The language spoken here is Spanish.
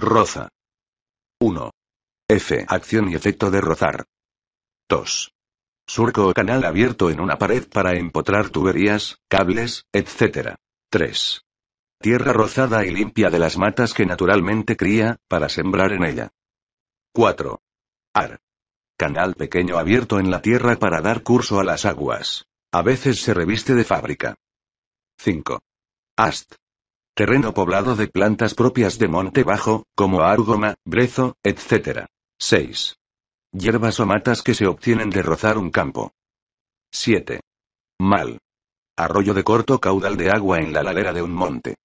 Roza. 1. F. Acción y efecto de rozar. 2. Surco o canal abierto en una pared para empotrar tuberías, cables, etc. 3. Tierra rozada y limpia de las matas que naturalmente cría, para sembrar en ella. 4. Ar. Canal pequeño abierto en la tierra para dar curso a las aguas. A veces se reviste de fábrica. 5. Ast terreno poblado de plantas propias de monte bajo, como argoma, brezo, etc. 6. Hierbas o matas que se obtienen de rozar un campo. 7. Mal. Arroyo de corto caudal de agua en la ladera de un monte.